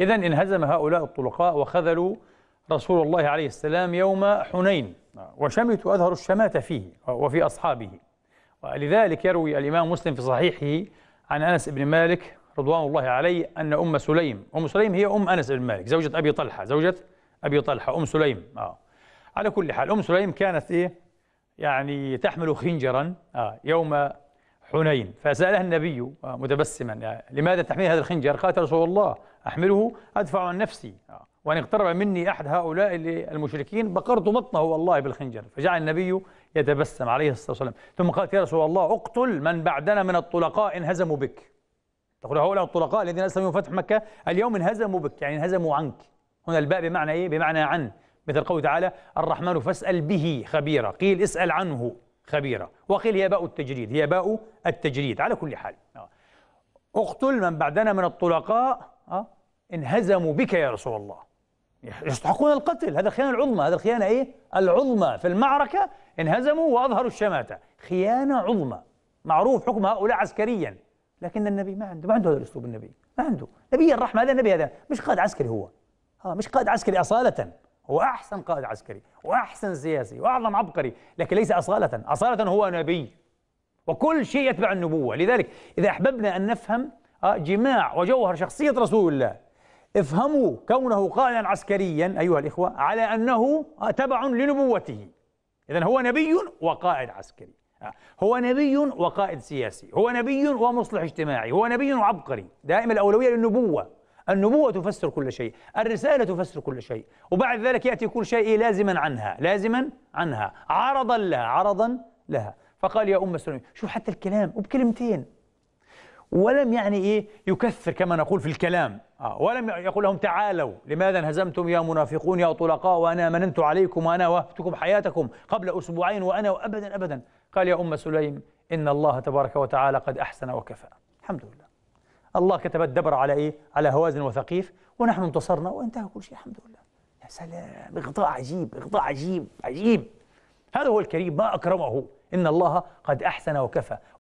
إذا انهزم هؤلاء الطلقاء وخذلوا رسول الله عليه السلام يوم حنين وشمتوا أظهر الشماتة فيه وفي أصحابه ولذلك يروي الإمام مسلم في صحيحه عن أنس بن مالك رضوان الله عليه أن أم سليم أم سليم هي أم أنس بن مالك زوجة أبي طلحة زوجة أبي طلحة أم سليم آه. على كل حال أم سليم كانت إيه يعني تحمل خنجرا آه يوم حنين فسألها النبي متبسما يعني لماذا تحمل هذا الخنجر؟ قالت رسول الله أحمله أدفع عن نفسي وأن اقترب مني أحد هؤلاء المشركين بقرت بطنه والله بالخنجر فجعل النبي يتبسم عليه الصلاة والسلام ثم قالت يا رسول الله اقتل من بعدنا من الطلقاء انهزموا بك تقول هؤلاء الطلقاء الذين أسلموا فتح مكة اليوم انهزموا بك يعني انهزموا عنك هنا الباء بمعنى إيه؟ بمعنى عن مثل قوله تعالى الرحمن فاسأل به خبيرا قيل اسأل عنه خبيرة وقيل هي باء التجريد هي باء التجريد على كل حال آه. اقتل من بعدنا من الطلقاء آه. انهزموا بك يا رسول الله يستحقون القتل هذا الخيانة العظمى هذا الخيانة إيه؟ العظمى في المعركة انهزموا وأظهروا الشماتة خيانة عظمى معروف حكم هؤلاء عسكريا لكن النبي ما عنده ما عنده هذا الأسلوب النبي ما عنده نبي الرحمة هذا النبي هذا مش قائد عسكري هو ها آه، مش قائد عسكري أصالة هو أحسن قائد عسكري وأحسن سياسي وأعظم عبقري لكن ليس أصالة أصالة هو نبي وكل شيء يتبع النبوة لذلك إذا أحببنا أن نفهم آه، جماع وجوهر شخصية رسول الله افهموا كونه قائدا عسكريا أيها الإخوة على أنه آه، تبع لنبوته إذا هو نبي وقائد عسكري آه، هو نبي وقائد سياسي هو نبي ومصلح اجتماعي هو نبي وعبقري دائما الأولوية للنبوة النبوة تفسر كل شيء الرسالة تفسر كل شيء وبعد ذلك يأتي كل شيء لازما عنها لازما عنها عرضا لها عرضا لها فقال يا أم سلمة شوف حتى الكلام وبكلمتين ولم يعني إيه يكثر كما نقول في الكلام آه ولم يقول لهم تعالوا لماذا انهزمتم يا منافقون يا طلقاء وأنا مننت عليكم وأنا وهبتكم حياتكم قبل أسبوعين وأنا أبدا أبدا قال يا أم سليم إن الله تبارك وتعالى قد أحسن وكفى الحمد لله الله كتب الدبر على إيه؟ على هوازن وثقيف ونحن انتصرنا وانتهى كل شيء الحمد لله يا سلام إغطاء عجيب إغطاء عجيب عجيب هذا هو الكريم ما أكرمه إن الله قد أحسن وكفى